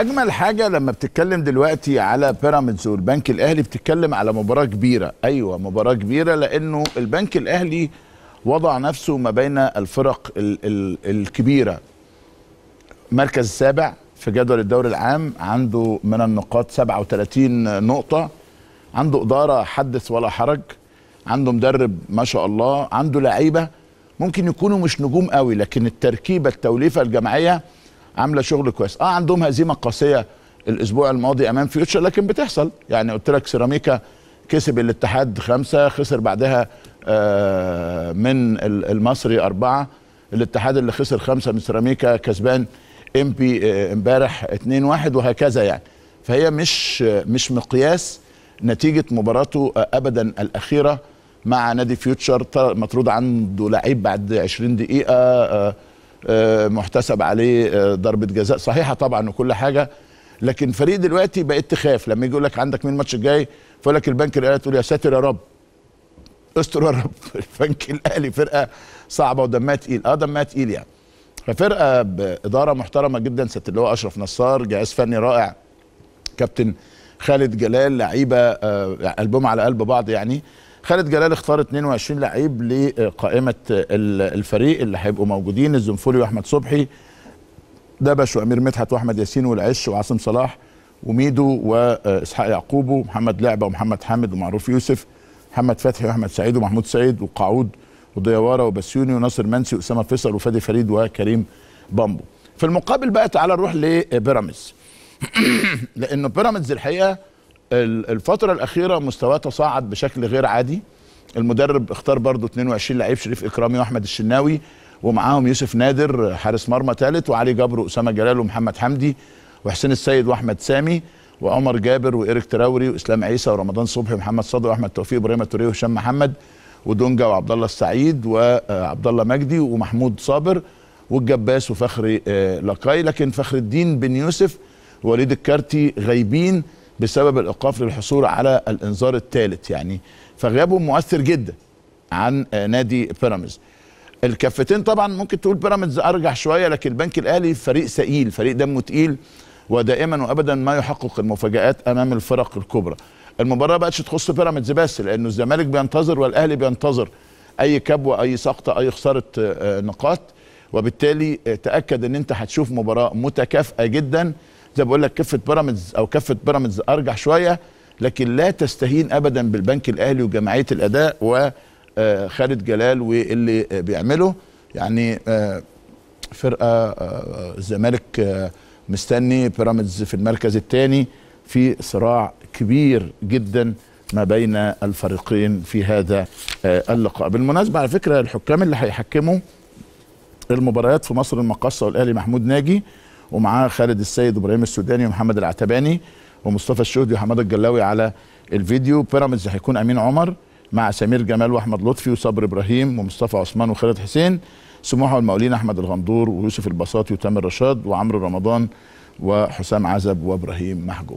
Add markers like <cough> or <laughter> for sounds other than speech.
اجمل حاجه لما بتتكلم دلوقتي على بيراميدز والبنك الاهلي بتتكلم على مباراه كبيره ايوه مباراه كبيره لانه البنك الاهلي وضع نفسه ما بين الفرق ال ال الكبيره مركز السابع في جدول الدوري العام عنده من النقاط 37 نقطه عنده اداره حدث ولا حرج عنده مدرب ما شاء الله عنده لعيبه ممكن يكونوا مش نجوم قوي لكن التركيبه التوليفه الجماعيه عامله شغل كويس اه عندهم هزيمه قاسيه الاسبوع الماضي امام فيوتشر لكن بتحصل يعني قلت لك سيراميكا كسب الاتحاد خمسة خسر بعدها آه من المصري أربعة الاتحاد اللي خسر خمسة من سيراميكا كسبان بي آه، امبارح 2 1 وهكذا يعني فهي مش مش مقياس نتيجه مباراته آه، ابدا الاخيره مع نادي فيوتشر مطرود عنده لعيب بعد 20 دقيقه آه، آه، محتسب عليه آه، ضربه جزاء صحيحه طبعا وكل حاجه لكن فريق دلوقتي بقيت تخاف لما يجي يقول لك عندك مين الماتش الجاي فيقول لك البنك الاهلي تقول يا ساتر يا رب استر يا رب <laughs> البنك الاهلي فرقه صعبه ودمها تقيل اه دمها تقيل يعني ففرقه باداره محترمه جدا ست اللي هو اشرف نصار جهاز فني رائع كابتن خالد جلال لعيبه قلبهم آه، يعني على قلب بعض يعني خالد جلال اختار 22 لعيب لقائمه الفريق اللي هيبقوا موجودين الزنفولي واحمد صبحي دبش وامير مدحت واحمد ياسين والعش وعاصم صلاح وميدو واسحاق يعقوب ومحمد لعبه ومحمد حامد ومعروف يوسف محمد فتحي واحمد سعيد ومحمود سعيد وقعود وديواره وبسيوني وناصر منسي واسامه فيصل وفادي فريد وكريم بامبو في المقابل بقى تعالى نروح لبيراميدز <clears throat> لانه بيراميدز الحقيقه الفتره الاخيره مستواه تصاعد بشكل غير عادي المدرب اختار برضه 22 لعيب شريف اكرامي واحمد الشناوي ومعاهم يوسف نادر حارس مرمى ثالث وعلي جبر واسامه جلال ومحمد حمدي وحسين السيد واحمد سامي وعمر جابر وإيريك تراوري واسلام عيسى ورمضان صبحي ومحمد صدر واحمد توفيق وابراهيم التوريه وهشام محمد ودونجا وعبد الله السعيد وعبد الله مجدي ومحمود صابر والجباس وفخري آه، لقاي لكن فخر الدين بن يوسف ووليد الكارتي غايبين بسبب الايقاف للحصول على الانذار الثالث يعني فغيابه مؤثر جدا عن آه، نادي بيراميدز الكفتين طبعا ممكن تقول بيراميدز ارجح شويه لكن البنك الاهلي فريق ثقيل فريق دمه تقيل ودائما وابدا ما يحقق المفاجات امام الفرق الكبرى المباراه بقتش تخص بيراميدز بس لانه الزمالك بينتظر والاهلي بينتظر اي كبوه اي سقطه اي خساره آه، نقاط وبالتالي آه، تاكد ان انت هتشوف مباراه متكافئه جدا زي بقول لك كفه بيراميدز او كفه بيراميدز ارجح شويه لكن لا تستهين ابدا بالبنك الاهلي وجمعيه الاداء وخالد آه، جلال واللي بيعمله يعني آه، فرقه الزمالك آه، مستني بيراميدز في المركز الثاني في صراع كبير جدا ما بين الفريقين في هذا اللقاء بالمناسبه على فكره الحكام اللي هيحكموا المباريات في مصر المقاصه والاهلي محمود ناجي ومعاه خالد السيد وابراهيم السوداني ومحمد العتباني ومصطفى الشهدي وحماد الجلاوي على الفيديو بيراميدز هيكون امين عمر مع سمير جمال واحمد لطفي وصبر ابراهيم ومصطفى عثمان وخالد حسين سموحه والمقاولين احمد الغندور ويوسف البساطي وتامر رشاد وعمرو رمضان وحسام عزب وابراهيم محجوب